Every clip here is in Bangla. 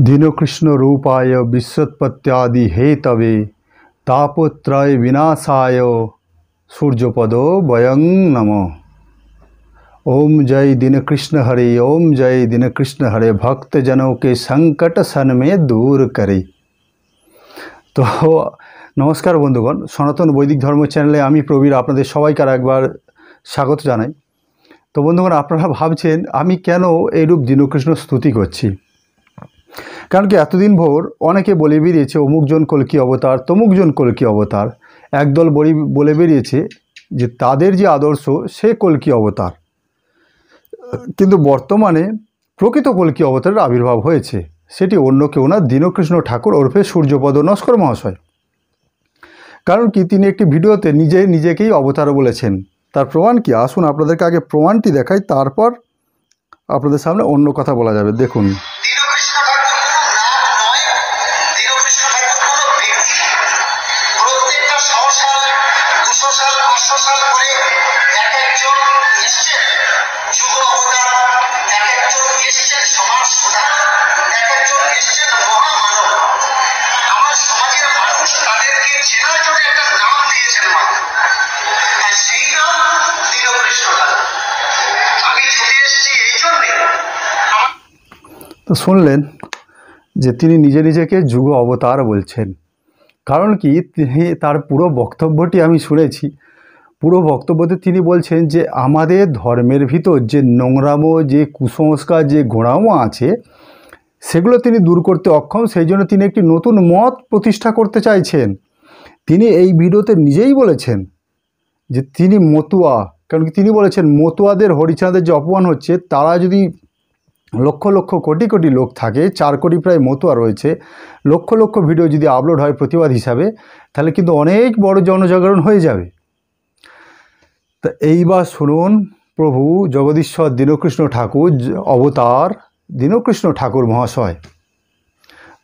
রূপায় বিশ্বোৎপত্যাদি হেতবে তাপত্রয় বিনাশায় সূর্যপদ বয়ং নম ওম জয় দীনকৃষ্ণ হরে ওম জয় जय दिन कृष्ण हरे भक्तजनों के দূর করে তো নমস্কার বন্ধুগণ সনাতন বৈদিক ধর্ম চ্যানেলে আমি প্রবীর আপনাদের সবাইকে আর একবার স্বাগত জানাই তো বন্ধুগণ আপনারা ভাবছেন আমি কেন এইরূপ দীনকৃষ্ণ স্তুতি করছি কারণ কি এতদিন ভোর অনেকে বলে বেরিয়েছে অমুকজন কলকি অবতার তমুকজন কলকি অবতার একদল বলি বলে বেরিয়েছে যে তাদের যে আদর্শ সে কলকি অবতার কিন্তু বর্তমানে প্রকৃত কলকি অবতারের আবির্ভাব হয়েছে সেটি অন্য কেউ না দীনকৃষ্ণ ঠাকুর ওরফে সূর্যপদ নস্কর মহাশয় কারণ কি তিনি একটি ভিডিওতে নিজে নিজেকেই অবতার বলেছেন তার প্রমাণ কি আসুন আপনাদেরকে আগে প্রমাণটি দেখাই তারপর আপনাদের সামনে অন্য কথা বলা যাবে দেখুন তো শুনলেন যে তিনি নিজে নিজেকে যুগ অবতার বলছেন কারণ কি তার পুরো বক্তব্যটি আমি শুনেছি পুরো বক্তব্যতে তিনি বলছেন যে আমাদের ধর্মের ভিতর যে নোংরামো যে কুসংস্কার যে গোড়ামো আছে সেগুলো তিনি দূর করতে অক্ষম সেই জন্য তিনি একটি নতুন মত প্রতিষ্ঠা করতে চাইছেন তিনি এই ভিডিওতে নিজেই বলেছেন যে তিনি মতুয়া কারণ তিনি বলেছেন মতুয়াদের হরিচাঁদের যে অপমান হচ্ছে তারা যদি লক্ষ লক্ষ কোটি কোটি লোক থাকে চার কোটি প্রায় মতুয়া রয়েছে লক্ষ লক্ষ ভিডিও যদি আপলোড হয় প্রতিবাদ হিসাবে তাহলে কিন্তু অনেক বড় জনজাগরণ হয়ে যাবে তা এইবার শুনুন প্রভু জগদীশ্বর দীনকৃষ্ণ ঠাকুর অবতার দীনকৃষ্ণ ঠাকুর মহাশয়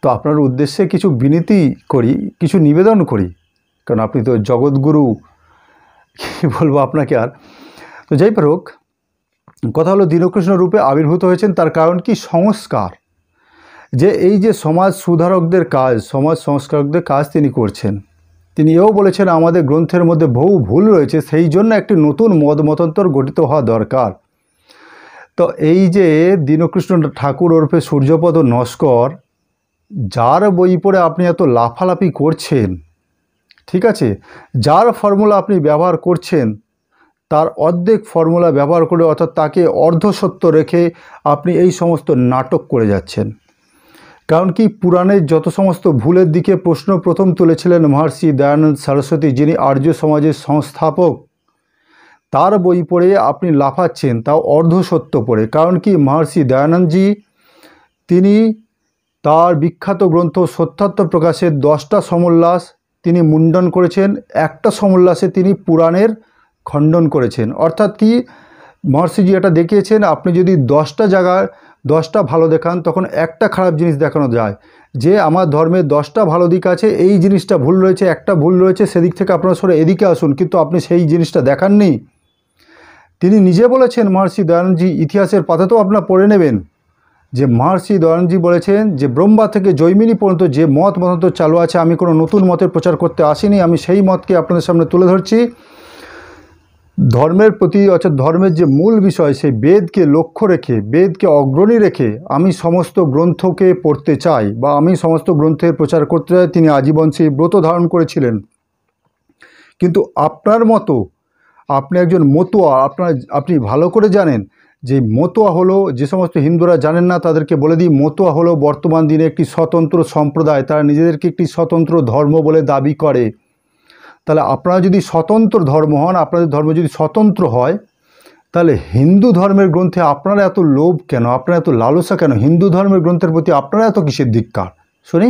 তো আপনার উদ্দেশ্যে কিছু বিনীতি করি কিছু নিবেদন করি কারণ আপনি তো জগৎগুরু কী বলবো আপনাকে আর তো যাই হোক কথা হলো দীনকৃষ্ণ রূপে আবির্ভূত হয়েছেন তার কারণ কি সংস্কার যে এই যে সমাজ সুধারকদের কাজ সমাজ সংস্কারকদের কাজ তিনি করছেন তিনি এও বলেছেন আমাদের গ্রন্থের মধ্যে বহু ভুল রয়েছে সেই জন্য একটি নতুন মদ মতান্তর গঠিত হওয়া দরকার তো এই যে দীনকৃষ্ণ ঠাকুর ওরফে সূর্যপদ নস্কর যার বই পড়ে আপনি এত লাফালাফি করছেন ঠিক আছে যার ফর্মুলা আপনি ব্যবহার করছেন তার অর্ধেক ফর্মুলা ব্যবহার করে অর্থাৎ তাকে অর্ধসত্য রেখে আপনি এই সমস্ত নাটক করে যাচ্ছেন কারণ কি পুরাণের যত সমস্ত ভুলের দিকে প্রশ্ন প্রথম তুলেছিলেন মহর্ষি দয়ানন্দ সরস্বতী যিনি আর্য সমাজের সংস্থাপক তার বই পড়ে আপনি লাফাচ্ছেন তাও অর্ধসত্য পড়ে কারণ কি মহর্ষি দয়ানন্দজি তিনি তার বিখ্যাত গ্রন্থ সত্যাত্ম প্রকাশের দশটা সমল্লাস তিনি মুন্ডন করেছেন একটা সমল্লাসে তিনি পুরাণের খণ্ডন করেছেন অর্থাৎ কি মহর্ষিজি এটা দেখিয়েছেন আপনি যদি দশটা জায়গায় দশটা ভালো দেখান তখন একটা খারাপ জিনিস দেখানো যায় যে আমার ধর্মে দশটা ভালো দিক আছে এই জিনিসটা ভুল রয়েছে একটা ভুল রয়েছে সেদিক থেকে আপনারা সরে এদিকে আসুন কিন্তু আপনি সেই জিনিসটা দেখাননি তিনি নিজে বলেছেন মহর্ষি দয়ানন্দজি ইতিহাসের পাতাতেও আপনার পড়ে নেবেন যে মহর্ষি দয়ানন্দজি বলেছেন যে ব্রহ্মা থেকে জৈমিনী পর্যন্ত যে মত মতন্ত চালু আছে আমি কোনো নতুন মতের প্রচার করতে আসিনি আমি সেই মতকে আপনাদের সামনে তুলে ধরছি ধর্মের প্রতি অর্থাৎ ধর্মের যে মূল বিষয় সেই বেদকে লক্ষ্য রেখে বেদকে অগ্রণী রেখে আমি সমস্ত গ্রন্থকে পড়তে চাই বা আমি সমস্ত গ্রন্থের প্রচার করতে চাই তিনি আজীবন সেই ব্রত ধারণ করেছিলেন কিন্তু আপনার মতো আপনি একজন মতুয়া আপনার আপনি ভালো করে জানেন যে মতোয়া হলো যে সমস্ত হিন্দুরা জানেন না তাদেরকে বলে দিই মতোয়া হলো বর্তমান দিনে একটি স্বতন্ত্র সম্প্রদায় তারা নিজেদেরকে একটি স্বতন্ত্র ধর্ম বলে দাবি করে তাহলে আপনারা যদি স্বতন্ত্র ধর্ম হন আপনাদের ধর্ম যদি স্বতন্ত্র হয় তাহলে হিন্দু ধর্মের গ্রন্থে আপনারা এত লোভ কেন আপনারা এত লালসা কেন হিন্দু ধর্মের গ্রন্থের প্রতি আপনারা এত কিসের ধিক্কার শুনি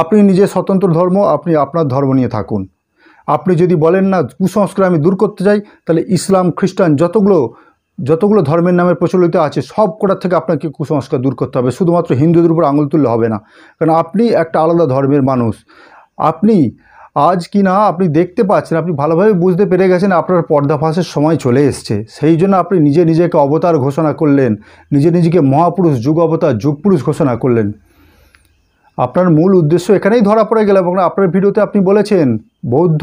আপনি নিজে স্বতন্ত্র ধর্ম আপনি আপনার ধর্ম নিয়ে থাকুন আপনি যদি বলেন না কুসংস্কার আমি দূর করতে চাই তাহলে ইসলাম খ্রিস্টান যতগুলো যতগুলো ধর্মের নামে প্রচলিত আছে সব কটার থেকে আপনাকে কুসংস্কার দূর করতে হবে শুধুমাত্র হিন্দুদের উপর আঙুল তুললে হবে না কারণ আপনি একটা আলাদা ধর্মের মানুষ আপনি আজ কি না আপনি দেখতে পাচ্ছেন আপনি ভালোভাবে বুঝতে পেরে গেছেন আপনার পর্দাফাঁসের সময় চলে এসছে সেই জন্য আপনি নিজে নিজেকে অবতার ঘোষণা করলেন নিজে নিজেকে মহাপুরুষ যুগ অবতার যুগপুরুষ ঘোষণা করলেন আপনার মূল উদ্দেশ্য এখানেই ধরা পড়ে গেল এবং আপনার ভিডিওতে আপনি বলেছেন বৌদ্ধ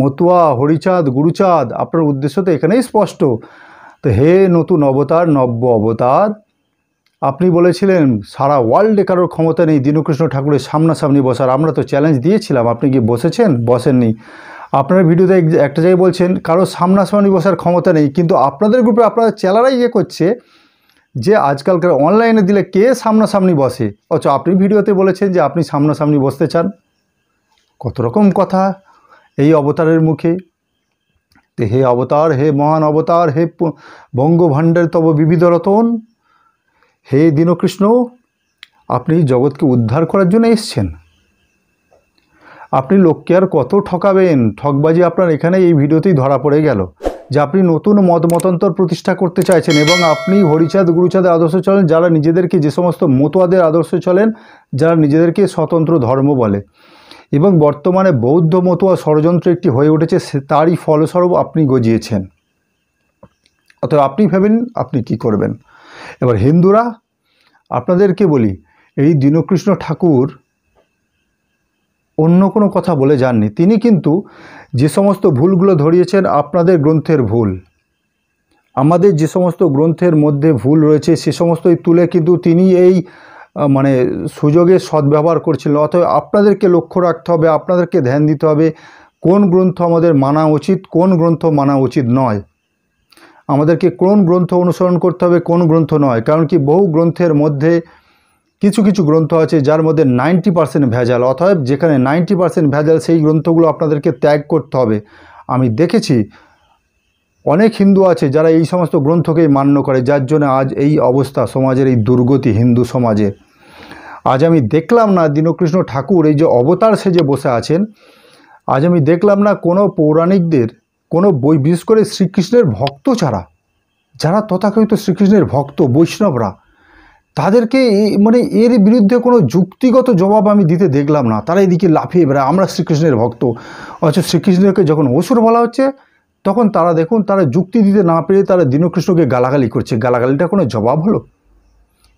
মতুয়া হরিচাঁদ গুরুচাঁদ আপনার উদ্দেশ্য তো এখানেই স্পষ্ট তো হে নতুন অবতার নব্য অবতার আপনি বলেছিলেন সারা ওয়ার্ল্ডে কারোর ক্ষমতা নেই দীনকৃষ্ণ ঠাকুরের সামনাসামনি বসার আমরা তো চ্যালেঞ্জ দিয়েছিলাম আপনি কি বসেছেন বসেননি আপনার ভিডিওতে একটা জায়গায় বলছেন কারো সামনাসামনি বসার ক্ষমতা নেই কিন্তু আপনাদের গ্রুপে আপনারা চেলারাই ইয়ে করছে যে আজকালকার অনলাইনে দিলে কে সামনাসামনি বসে অথচ আপনি ভিডিওতে বলেছেন যে আপনি সামনাসামনি বসতে চান কত রকম কথা এই অবতারের মুখে হে অবতার হে মহান অবতার হে বঙ্গ তব বিবিধ রতন হে দীনকৃষ্ণ আপনি জগৎকে উদ্ধার করার জন্য এসছেন আপনি লোককে আর কত ঠকাবেন ঠকবাজি আপনার এখানে এই ভিডিওতেই ধরা পড়ে গেল যে আপনি নতুন মত মতান্তর প্রতিষ্ঠা করতে চাইছেন এবং আপনি হরিচাঁদ গুরুচাঁদের আদর্শ চলেন যারা নিজেদেরকে যে সমস্ত মতোয়াদের আদর্শ চলেন যারা নিজেদেরকে স্বতন্ত্র ধর্ম বলে এবং বর্তমানে বৌদ্ধ মতোয়া ষড়যন্ত্র একটি হয়ে উঠেছে তারই ফলস্বরূপ আপনি গজিয়েছেন অতএব আপনি ভেবেন আপনি কি করবেন এবার হিন্দুরা আপনাদেরকে বলি এই দীনকৃষ্ণ ঠাকুর অন্য কোনো কথা বলে যাননি তিনি কিন্তু যে সমস্ত ভুলগুলো ধরিয়েছেন আপনাদের গ্রন্থের ভুল আমাদের যে সমস্ত গ্রন্থের মধ্যে ভুল রয়েছে সে সমস্তই তুলে কিন্তু তিনি এই মানে সুযোগের সদ্ব্যবহার করছিল অথবা আপনাদেরকে লক্ষ্য রাখতে হবে আপনাদেরকে ধ্যান দিতে হবে কোন গ্রন্থ আমাদের মানা উচিত কোন গ্রন্থ মানা উচিত নয় আমাদেরকে কোন গ্রন্থ অনুসরণ করতে হবে কোন গ্রন্থ নয় কারণ কি বহু গ্রন্থের মধ্যে কিছু কিছু গ্রন্থ আছে যার মধ্যে নাইনটি পার্সেন্ট ভেজাল অথবা যেখানে নাইনটি পার্সেন্ট ভেজাল সেই গ্রন্থগুলো আপনাদেরকে ত্যাগ করতে হবে আমি দেখেছি অনেক হিন্দু আছে যারা এই সমস্ত গ্রন্থকেই মান্য করে যার জন্য আজ এই অবস্থা সমাজের এই দুর্গতি হিন্দু সমাজে আজ আমি দেখলাম না দীনকৃষ্ণ ঠাকুর এই যে অবতার সেজে বসে আছেন আজ আমি দেখলাম না কোনো পৌরাণিকদের কোনো বই বিশেষ করে শ্রীকৃষ্ণের ভক্ত ছাড়া যারা তথাকথিত শ্রীকৃষ্ণের ভক্ত বৈষ্ণবরা তাদেরকে মানে এর বিরুদ্ধে কোনো যুক্তিগত জবাব আমি দিতে দেখলাম না তারা এদিকে লাফিয়ে বেড়ায় আমরা শ্রীকৃষ্ণের ভক্ত অথচ শ্রীকৃষ্ণকে যখন অসুর বলা হচ্ছে তখন তারা দেখুন তারা যুক্তি দিতে না পেরে তারা দীনকৃষ্ণকে গালাগালি করছে গালাগালিটা কোনো জবাব হলো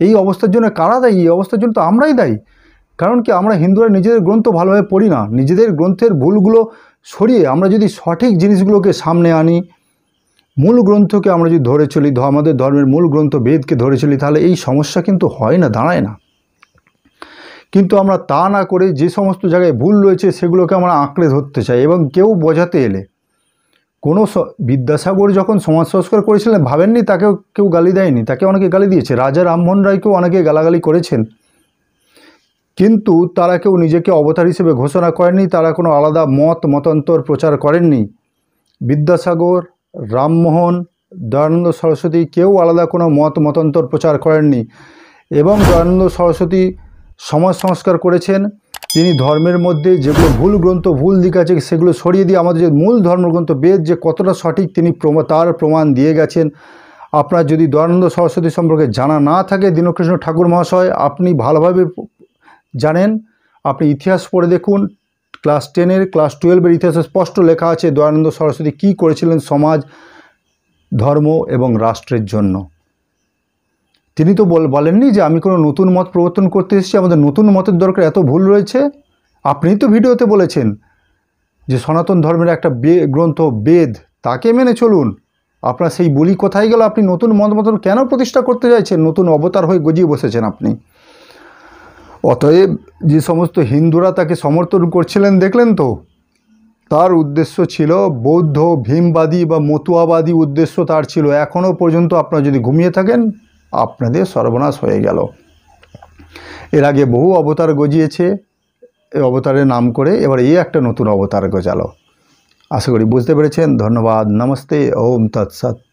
এই অবস্থার জন্য কারা দায়ী এই অবস্থার জন্য তো আমরাই দায়ী কারণ কি আমরা হিন্দুরা নিজেদের গ্রন্থ ভালোভাবে পড়ি না নিজেদের গ্রন্থের ভুলগুলো সরিয়ে আমরা যদি সঠিক জিনিসগুলোকে সামনে আনি মূল গ্রন্থকে আমরা যদি ধরে চলি আমাদের ধর্মের মূল গ্রন্থ বেদকে ধরে চলি তাহলে এই সমস্যা কিন্তু হয় না দাঁড়ায় না কিন্তু আমরা তা না করে যে সমস্ত জায়গায় ভুল রয়েছে সেগুলোকে আমরা আঁকড়ে ধরতে চাই এবং কেউ বোঝাতে এলে কোনো বিদ্যাসাগর যখন সমাজ সংস্কার করেছিলেন ভাবেননি তাকেও কেউ গালি দেয়নি তাকে অনেকে গালি দিয়েছে রাজা রামমোহন রায়কেও অনেকে গালাগালি করেছেন কিন্তু তারা কেউ নিজেকে অবতার হিসেবে ঘোষণা করেননি তারা কোনো আলাদা মত মতান্তর প্রচার করেননি বিদ্যাসাগর রামমোহন দয়ানন্দ সরস্বতী কেউ আলাদা কোনো মত মতান্তর প্রচার করেননি এবং দয়ানন্দ সরস্বতী সমাজ সংস্কার করেছেন তিনি ধর্মের মধ্যে যেগুলো ভুল গ্রন্থ ভুল দিক আছে সেগুলো সরিয়ে দিয়ে আমাদের যে মূল ধর্মগ্রন্থ বেদ যে কতটা সঠিক তিনি তার প্রমাণ দিয়ে গেছেন আপনার যদি দয়ানন্দ সরস্বতী সম্পর্কে জানা না থাকে দীনকৃষ্ণ ঠাকুর মহাশয় আপনি ভালোভাবে জানেন আপনি ইতিহাস পড়ে দেখুন ক্লাস টেনের ক্লাস টুয়েলভের ইতিহাসে স্পষ্ট লেখা আছে দয়ানন্দ সরস্বতী কি করেছিলেন সমাজ ধর্ম এবং রাষ্ট্রের জন্য তিনি তো বল বলেননি যে আমি কোনো নতুন মত প্রবর্তন করতে এসেছি আমাদের নতুন মতের দরকার এত ভুল রয়েছে আপনি তো ভিডিওতে বলেছেন যে সনাতন ধর্মের একটা গ্রন্থ বেদ তাকে মেনে চলুন আপনার সেই বলি কোথায় গেল আপনি নতুন মত মতন কেন প্রতিষ্ঠা করতে চাইছেন নতুন অবতার হয়ে গজিয়ে বসেছেন আপনি অতএব যে সমস্ত হিন্দুরা তাকে সমর্থন করছিলেন দেখলেন তো তার উদ্দেশ্য ছিল বৌদ্ধ ভীমবাদী বা মতুয়াবাদী উদ্দেশ্য তার ছিল এখনও পর্যন্ত আপনারা যদি ঘুমিয়ে থাকেন আপনাদের সর্বনাশ হয়ে গেল এর আগে বহু অবতার গজিয়েছে এই অবতারের নাম করে এবার এই একটা নতুন অবতার গজালো আশা করি বুঝতে পেরেছেন ধন্যবাদ নমস্তে ওম তৎসৎ